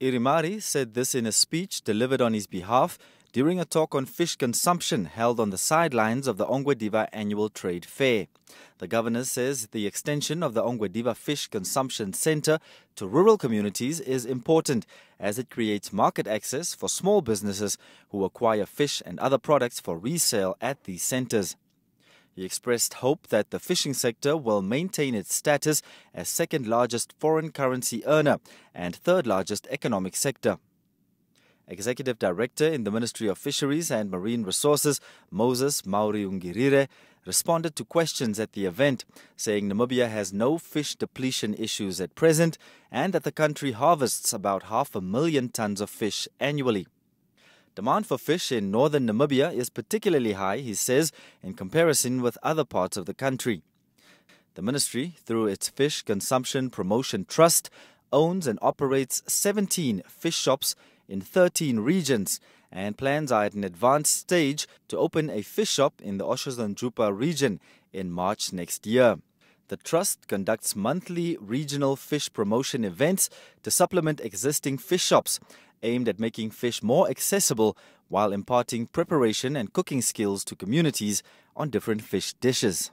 Irimari said this in a speech delivered on his behalf during a talk on fish consumption held on the sidelines of the Ongwediva annual trade fair. The governor says the extension of the Ongwediva Fish Consumption Center to rural communities is important as it creates market access for small businesses who acquire fish and other products for resale at these centers. He expressed hope that the fishing sector will maintain its status as second largest foreign currency earner and third largest economic sector. Executive Director in the Ministry of Fisheries and Marine Resources, Moses Mauri Ungirire, responded to questions at the event, saying Namibia has no fish depletion issues at present and that the country harvests about half a million tons of fish annually. Demand for fish in northern Namibia is particularly high, he says, in comparison with other parts of the country. The ministry, through its Fish Consumption Promotion Trust, owns and operates 17 fish shops in 13 regions, and plans are at an advanced stage to open a fish shop in the Oshozonjupa region in March next year. The trust conducts monthly regional fish promotion events to supplement existing fish shops aimed at making fish more accessible while imparting preparation and cooking skills to communities on different fish dishes.